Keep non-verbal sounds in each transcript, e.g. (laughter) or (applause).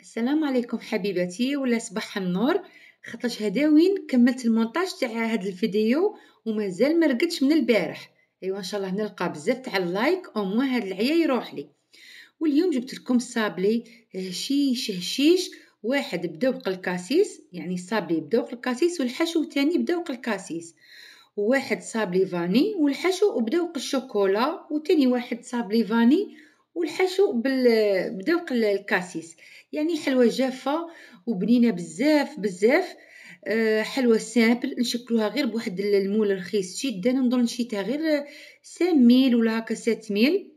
السلام عليكم حبيباتي ولا صباح النور خطاش هداوين كملت المونتاج تاع هذا الفيديو ومازال ما رقدتش من البارح ايوا ان شاء الله نلقى بزاف تاع اللايك او مو هاد العيا يروح لي واليوم جبت لكم صابلي هشيش آه، هشيش واحد بدوق الكاسيس يعني صابلي بدوق الكاسيس والحشو الثاني بدوق الكاسيس وواحد صابلي فاني والحشو بدوق الشوكولا وتاني واحد صابلي فاني والحشو بدوق الكاسيس يعني حلوه جافه وبنينه بزاف بزاف آه، حلوه سامبل نشكلوها غير بواحد المول رخيص جدا نظن شيتها غير ميل ولا هكا ميل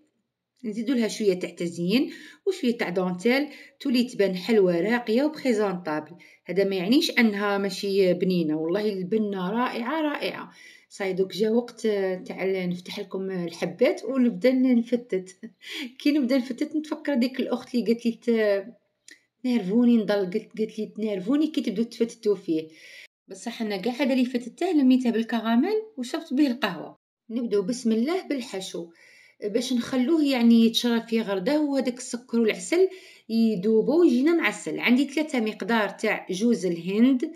نزيدو لها شويه تاع تزيين وشويه تاع دونتيل تولي تبان حلوه راقيه وبريزونطابل هذا ما يعنيش انها ماشي بنينه والله البنه رائعه رائعه صاي دوك جا وقت آه، تاع نفتح لكم الحبات ونبدا نفتت (laughs) كي نبدا نفتت نتفكر ديك الاخت اللي قالت لي تنرفوني نضل قالت لي تنرفوني كي تبدو تفتتو فيه بصح انا كاع هذا اللي فتته لميته بالكراميل وشربت به القهوه نبداو بسم الله بالحشو باش نخلوه يعني يتشرب فيه غرده وهذاك السكر والعسل يذوبوا ويجينا معسل عندي ثلاثة مقدار تاع جوز الهند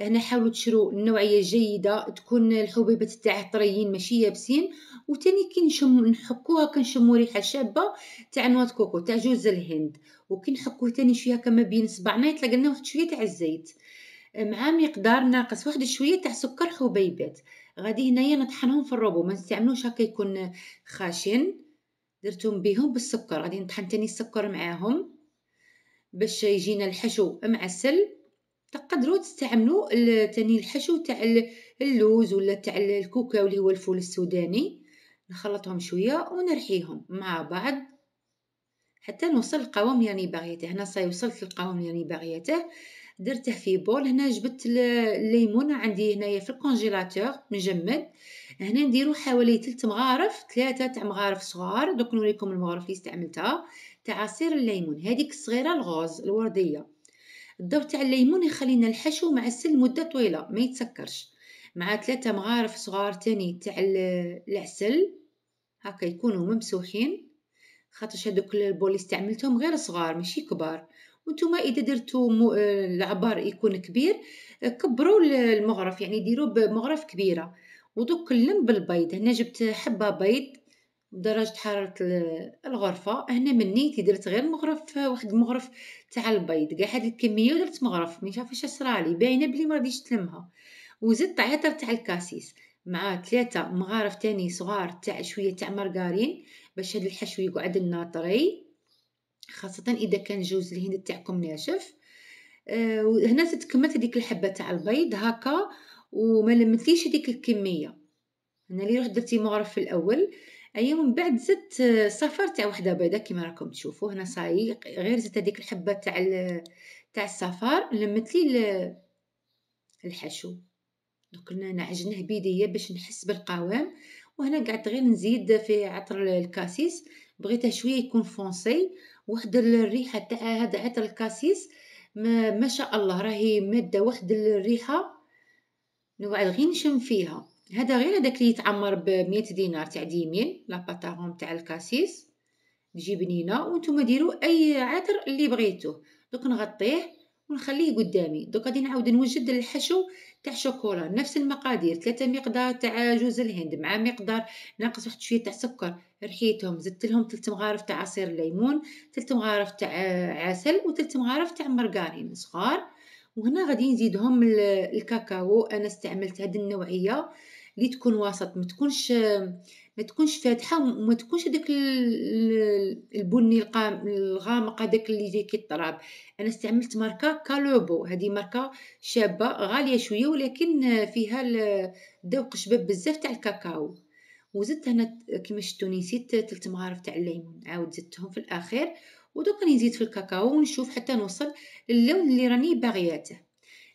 هنا حاولوا تشرو النوعيه جيده تكون الحبيبات تاعها طريين ماشي يابسين وتاني كي نشم نحكوها كنشموا ريحه شابه تاع نواه كوكو تاع جوز الهند وكي نحكوه تاني شويه كما بين صبعنا يطلق لنا واحد شويه تاع الزيت مع مقدار ناقص واحد شويه تاع سكر حبيبات غادي هنايا نطحنهم في الروبو ما نستعملوش هكا يكون خاشن درتهم بهم بالسكر غادي نطحن تاني السكر معاهم باش يجينا الحشو معسل تقدروا تستعملوا تاني الحشو تاع اللوز ولا تاع الكوكا اللي هو الفول السوداني نخلطهم شويه ونرحيهم مع بعض حتى نوصل القوام اللي راني باغيته هنا صاي وصلت للقوام اللي راني باغيته درته في بول هنا جبت الليمون عندي هنايا في الكونجيلاتور مجمد هنا نديرو حوالي تلت مغارف ثلاثة تاع مغارف صغار دوك نوريكم المغارف اللي استعملتها تاع عصير الليمون هذيك الصغيرة الغوز الوردية الضوء تاع الليمون يخلينا الحشو مع السل مدة طويلة ما يتسكرش مع ثلاثة مغارف صغار تاني تاع العسل هكا يكونوا ممسوحين خاطرش هذوك البول استعملتهم غير صغار ماشي كبار وانتم اذا درتوا آه، العبار يكون كبير آه، كبروا المغرف يعني ديروا بمغرف كبيره ودوك اللم بالبيض هنا جبت حبه بيض بدرجه حراره الغرفه هنا مني درت غير مغرف آه، واحد المغرف تاع البيض كاع هاد الكميه ودرت مغرف شاف شافش صرالي باينه بلي مغاديش تلمها وزدت عطر تاع الكاسيس مع ثلاثه مغارف تاني صغار تاع شويه تاع مارغارين باش هاد الحشو يقعد لنا طري خاصة إذا كان جوز الهند تاعكم ناشف هنا آه، وهنا هذيك الحبة تاع البيض هكا وما لمتليش هذيك الكمية هنا اللي رحت درتي مغرف في الأول أيا من بعد زدت آه، صفر تاع وحدة بيضة كيما راكم تشوفوا هنا صاي غير زدت هذيك الحبة تاع تاع الصفار لمت لي الحشو دوك نعجنه بيديا باش نحس بالقوام وهنا قعدت غير نزيد في عطر الكاسيس بغيته شويه يكون فونسي واحد الريحه تاع هذا عطر الكاسيس ما, ما شاء الله راهي ماده واحد الريحه نوعد غير نشم فيها هذا غير هذاك اللي يتعمر ب 100 دينار تاع ديمين باتارون تاع الكاسيس تجي بنينه وانتم ديروا اي عطر اللي بغيتوه دوك نغطيه ونخليه قدامي دوك غادي نعاود نوجد الحشو تاع شوكولا نفس المقادير ثلاثة مقدار تاع جوز الهند مع مقدار ناقص واحد شويه تاع سكر رحيتهم زدت لهم ثلاث مغارف تاع عصير الليمون ثلاث مغارف تاع عسل وثلاث مغارف تاع مرقارين صغار وهنا غادي نزيدهم الكاكاو انا استعملت هاد النوعيه اللي تكون وسط ما تكونش ما تكونش فاتحه وما تكونش داك البني الغامق هذاك اللي يجي كيطراب انا استعملت ماركه كالوبو هذه ماركه شابه غاليه شويه ولكن فيها الذوق شباب بزاف تاع الكاكاو وزدت هنا كما شفتوا نسيت ثلاث مغارف تاع الليمون عاود زدتهم في الاخير ودوك راني نزيد في الكاكاو ونشوف حتى نوصل للون اللي راني باغياته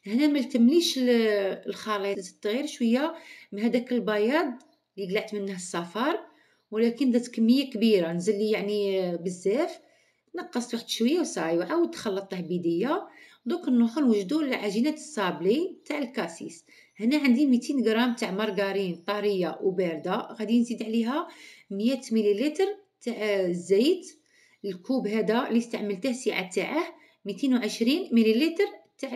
هنا ما التمليش الخليط زدت غير شويه من هذاك البياض اللي قلعت منه السفر ولكن درت كميه كبيره نزل لي يعني بزاف نقصت واحد شويه وصاي وعاودت خلطته بيديا دوك نروحو نوجدو العجينه الصابلي تاع الكاسيس هنا عندي 200 غرام تاع مارغرين طريه وبارده غادي نزيد عليها 100 مليلتر تاع الزيت الكوب هذا اللي استعملته سعه تاعه 220 مليلتر تاع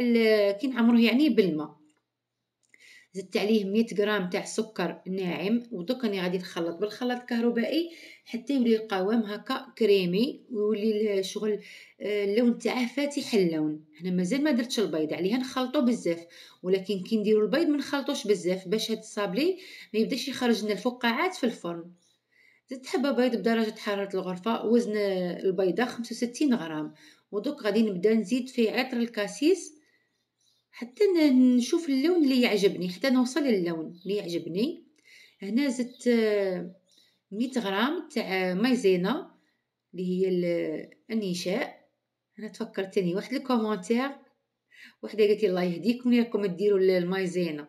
كي نعمروه يعني بالماء زدت عليه 100 غرام تاع سكر ناعم ودوك راني غادي نخلط بالخلاط الكهربائي حتى يولي القوام هكا كريمي ويولي شغل آه، اللون تاعه فاتح اللون هنا مازال ما درتش البيض عليها نخلطو بزاف ولكن كي نديرو البيض ما نخلطوش بزاف باش هاد الصابلي ما يبداش يخرج لنا الفقاعات في الفرن زدت حبه بيض بدرجه حراره الغرفه وزن البيضه 65 غرام ودوك غادي نبدا نزيد في عطر الكاسيس حتى نشوف اللون اللي يعجبني حتى نوصل للون اللي يعجبني هنا زدت 100 آه، غرام تاع آه، مايزينا اللي هي آه، النشاء انا تفكرت تاني واحد الكومونتير وحده قالت الله يهديكم ليكم ديروا المايزينا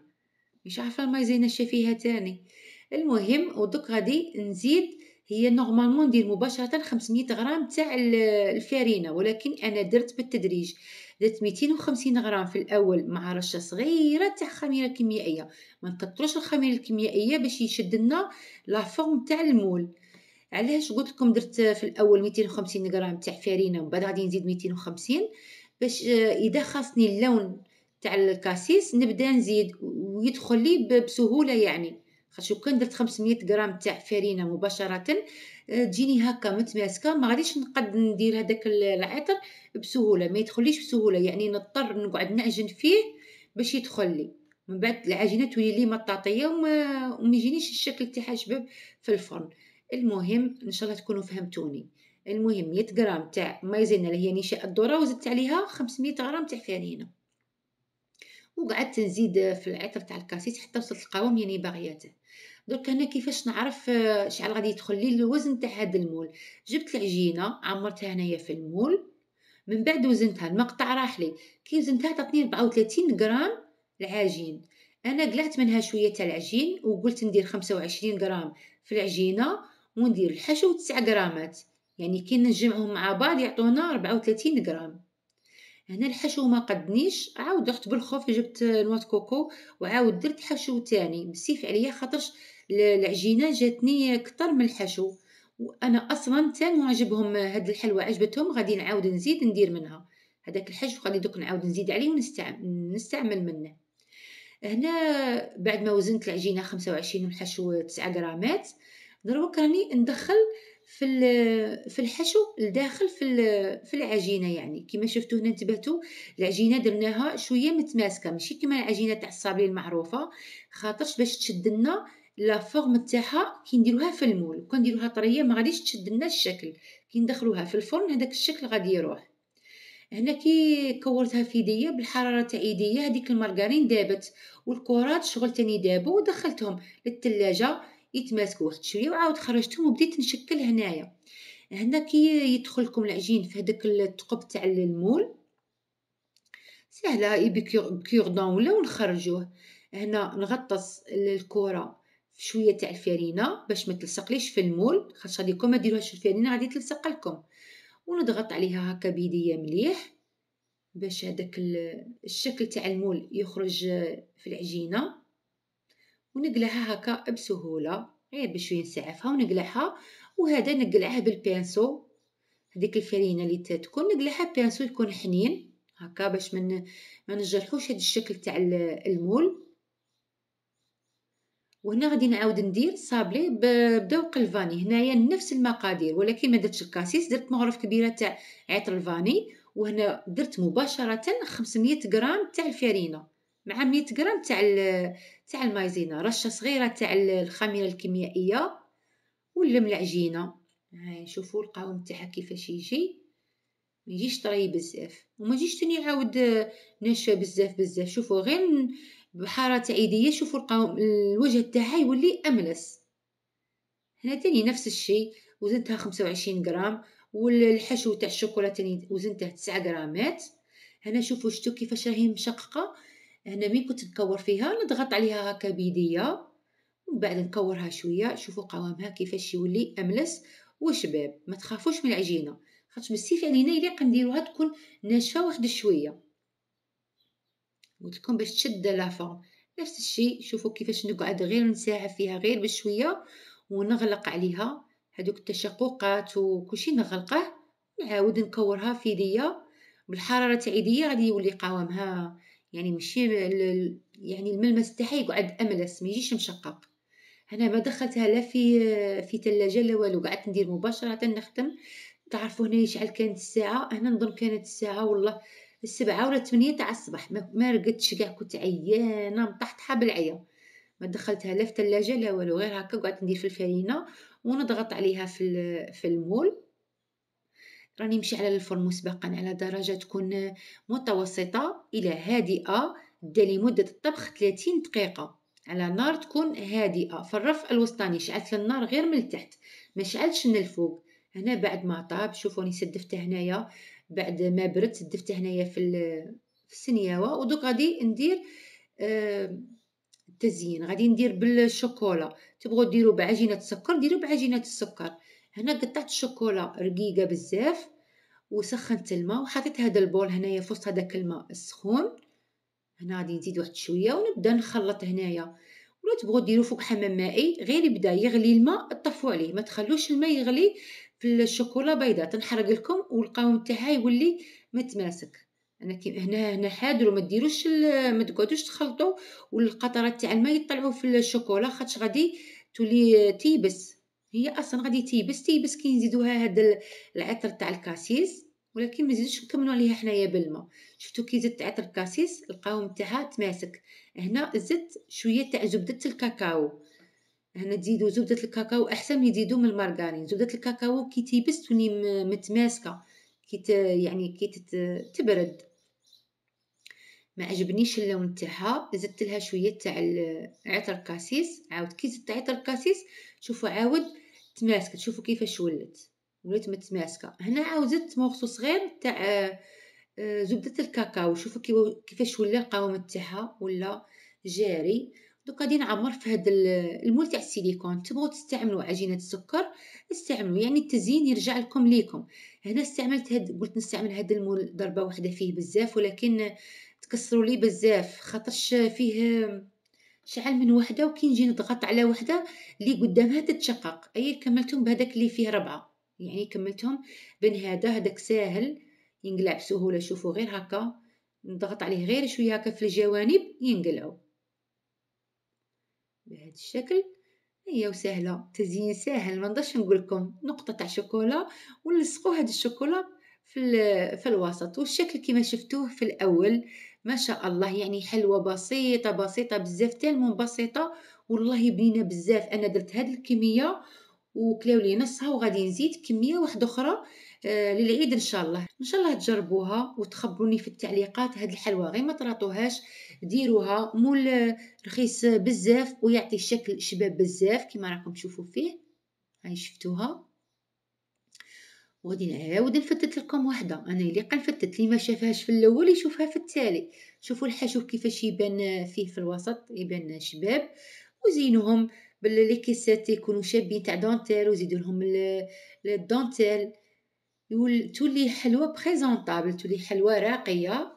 مش عارفه المايزينا اش فيها تاني المهم ودوك غادي نزيد هي نورمالمون ندير مباشره 500 غرام تاع الفرينه ولكن انا درت بالتدريج درت 250 غرام في الاول مع رشه صغيره تاع خميره كيميائيه ما نكثروش الخميره الكيميائيه باش يشد لنا لا فورم تاع المول علاش قلت لكم درت في الاول 250 غرام تاع فرينه ومن بعد غادي نزيد 250 باش آه، اذا خاصني اللون تاع الكاسيس نبدا نزيد ويدخل لي بسهوله يعني خاطر كان درت 500 غرام تاع فرينه مباشره آه، تجيني هكا متماسكه ما غاديش نقد ندير هذاك العطر بسهوله ما يدخليش بسهوله يعني نضطر نقعد نعجن فيه باش يدخل لي من بعد العجينه تولي لي مطاطيه وما, وما يجينيش الشكل تاعها شباب في الفرن المهم ان شاء الله تكونوا فهمتوني المهم 100 غرام تاع مايزينا اللي هي نشاء الذره وزدت عليها 500 غرام تاع فرينه وقعدت نزيد في العطر تاع الكاسيس حتى وصلت القوام يعني باغياته درك انا كيفاش نعرف آه، شحال غادي يدخل لي الوزن تاع هذا المول جبت العجينه عمرتها هنايا في المول من بعد وزنتها المقطع راح لي كي وزنتها تعطيني 34 غرام العجين انا قلعت منها شويه تاع العجين وقلت ندير 25 غرام في العجينه وندير الحشو 9 غرامات يعني كي نجمعهم مع بعض يعطونا 34 غرام هنا الحشو ما قدنيش عاود رحت بالخوف جبت نواه كوكو وعاود درت حشو تاني بسيف عليا خاطرش العجينه جاتني كتر من الحشو وانا اصلا تاني عجبهم هاد الحلوى عجبتهم غادي نعاود نزيد ندير منها هذاك الحشو غادي دوك نعاود نزيد عليه ونستعمل منه هنا بعد ما وزنت العجينه 25 والحشو 9 غرامات دروك راني ندخل في في الحشو لداخل في في العجينه يعني كما شفتوا هنا انتبهتوا العجينه درناها شويه متماسكه ماشي كما العجينه تاع الصابلي المعروفه خاطرش باش تشد لنا لا فورم تاعها كي نديروها في المول كون نديروها طريه ما غاديش تشد لنا الشكل كي ندخلوها في الفرن هذاك الشكل غادي يروح هنا كي كورتها في يديا بالحراره تاع يديا هذيك المارغرين دابت والكرات شغل تاني دابو ودخلتهم للثلاجه يتماسكوا واحد الشويه وعاود خرجتهم وبديت نشكل هنايا هنا كي يدخل لكم العجين في هذاك الثقب تاع المول سهله دون ولا ونخرجوه هنا نغطس الكره شويه تاع الفرينه باش ما تلصقليش في المول خاطر هذيكم ما ديروهاش في الفرينه غادي تلصق لكم ونضغط عليها هكا بيدي مليح باش هذاك الشكل تاع المول يخرج في العجينه ونقلعها هكا بسهولة غير بشوية نسعفها ونقلعها وهذا نقلعه بالبانسو هذيك الفرينة اللي تكون نقلعها بانسو يكون حنين هكا باش من ما نجرحوش هذا الشكل تاع المول وهنا غادي نعاود ندير صابلي بدوق الفاني هنايا نفس المقادير ولكن ما درتش الكاسيس درت مغرف كبيره تاع عطر الفاني وهنا درت مباشره 500 غرام تاع الفرينه مع 100 غرام تاع تاع المايزينا رشه صغيره تاع الخميره الكيميائيه ولم العجينه ها نشوفوا القوام تاعها كيفاش يجي ما يجيش طري بزاف وما يجيش تاني يعاود ناشفه بزاف بزاف شوفوا غير بحاره تاع ايديه شوفوا القوام الوجه تاعها يولي املس هنا تاني نفس الشيء وزنتها 25 غرام والحشو تاع الشوكولا تاني وزنته 9 غرامات هنا شوفوا شتو كيفاش راهي مشققه هنا مين كنت نكور فيها نضغط عليها هكا بيدية ومن بعد نكورها شويه شوفوا قوامها كيفاش يولي املس وشباب ما تخافوش من العجينه خاطش بالسيف علينا يعني الا قنديروها تكون ناشفه واخد شويه قلت لكم باش تشد لافون نفس الشيء شوفوا كيفاش نقعد غير نساعد فيها غير بشويه ونغلق عليها هذوك التشققات وكلشي نغلقه نعاود نكورها في يديا بالحراره تاع يديا غادي يولي قوامها يعني ماشي يعني الملمس تاعها يقعد املس ما يجيش مشقق انا ما دخلتها لا في في ثلاجه لا والو قعدت ندير مباشره نخدم تعرفوا هنا شحال كانت الساعه هنا نظن كانت الساعه والله السبعة ولا الثمانية تاع الصباح ما رقدتش كاع كنت عيانه مطحطحه بالعيا ما دخلتها لا في ثلاجة لا والو غير هكا قعدت ندير في الفرينه ونضغط عليها في في المول راني نمشي على الفرن مسبقا على درجة تكون متوسطة إلى هادئة دالي مدة الطبخ 30 دقيقة على نار تكون هادئة في الرف الوسطاني شعلت النار غير من التحت ما شعلتش من الفوق هنا بعد ما طاب شوفوني سدفته هنايا بعد ما برد سدفته هنايا في في السنياوه ودوك غادي ندير آه، التزيين غادي ندير بالشوكولا تبغوا ديروا بعجينه السكر ديروا بعجينه السكر هنا قطعت الشوكولا رقيقه بزاف وسخنت الماء وحطيت هذا البول هنايا في وسط هذاك الماء السخون هنا غادي نزيد واحد شويه ونبدا نخلط هنايا ولا تبغوا ديروا فوق حمام مائي غير يبدا يغلي الماء طفوا عليه ما تخلوش الماء يغلي في الشوكولا بيضاء تنحرق لكم والقوام تاعها يولي متماسك انا كي هنا هنا حاضر وما ديروش ما تقعدوش تخلطوا والقطرات تاع الماء يطلعوا في الشوكولا خاطش غادي تولي تيبس هي اصلا غادي تيبس تيبس كنزيدوها هذا العطر تاع الكاسيس ولكن ما نزيدوش نكملوا عليها حنايا بالما شفتوا كي زدت عطر الكاسيس القوام تاعها تماسك هنا زدت شويه تاع زبده الكاكاو هنا تزيدوا زبده الكاكاو احسن من تزيدو من المارغرين زبده الكاكاو كي تيبس تولي متماسكه كي يعني كي تبرد ما عجبنيش اللون تاعها زدت لها شويه تاع عطر الكاسيس عاود كي زدت عطر الكاسيس شوفوا عاود تماسكت شوفوا كيفاش ولت ولات متماسكه هنا عاودت مورسو صغير تاع آه، زبده الكاكاو شوفوا كيفاش ولا القوام تاعها ولا جاري دوك غادي نعمر في هذا المول تاع السيليكون تبغوا تستعملوا عجينه السكر استعملوا يعني التزيين يرجع لكم ليكم هنا استعملت هاد قلت نستعمل هاد المول ضربه واحده فيه بزاف ولكن تكسروا لي بزاف خاطرش فيه شعل من وحده وكي نجي نضغط على وحده اللي قدامها تتشقق اي كملتهم بهذاك اللي فيه ربعه يعني كملتهم هذا هذاك ساهل ينقلع بسهوله شوفوا غير هكا نضغط عليه غير شويه هكا في الجوانب ينقلعوا بهذا الشكل هي أيوة، وسهله تزيين ساهل ما نقدرش نقول لكم نقطه تاع شوكولا ونلصقوا هذا الشوكولا في في الوسط والشكل كما شفتوه في الاول ما شاء الله يعني حلوه بسيطه بسيطه بزاف تالمون بسيطه والله بنينه بزاف انا درت هاد الكميه وكلاو لي نصها وغادي نزيد كميه واحده اخرى آه للعيد ان شاء الله ان شاء الله تجربوها وتخبروني في التعليقات هاد الحلوى غير ما طراطوهاش ديروها مول آه، رخيص بزاف ويعطي شكل شباب بزاف كما راكم تشوفوا فيه هاي شفتوها وغادي نعاود نفتت لكم وحده انا اللي قنفتت اللي ما شافهاش في الاول يشوفها في التالي شوفوا الحشو كيفاش يبان فيه في الوسط يبان شباب وزينوهم باللي كيسات يكونوا شابين تاع دونتيل وزيدوا لهم الدونتيل تولي حلوه بريزونطابل تولي حلوه راقيه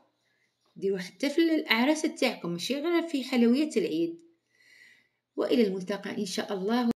ديروا حتى في الاعراس تاعكم ماشي غير في حلويات العيد والى الملتقى ان شاء الله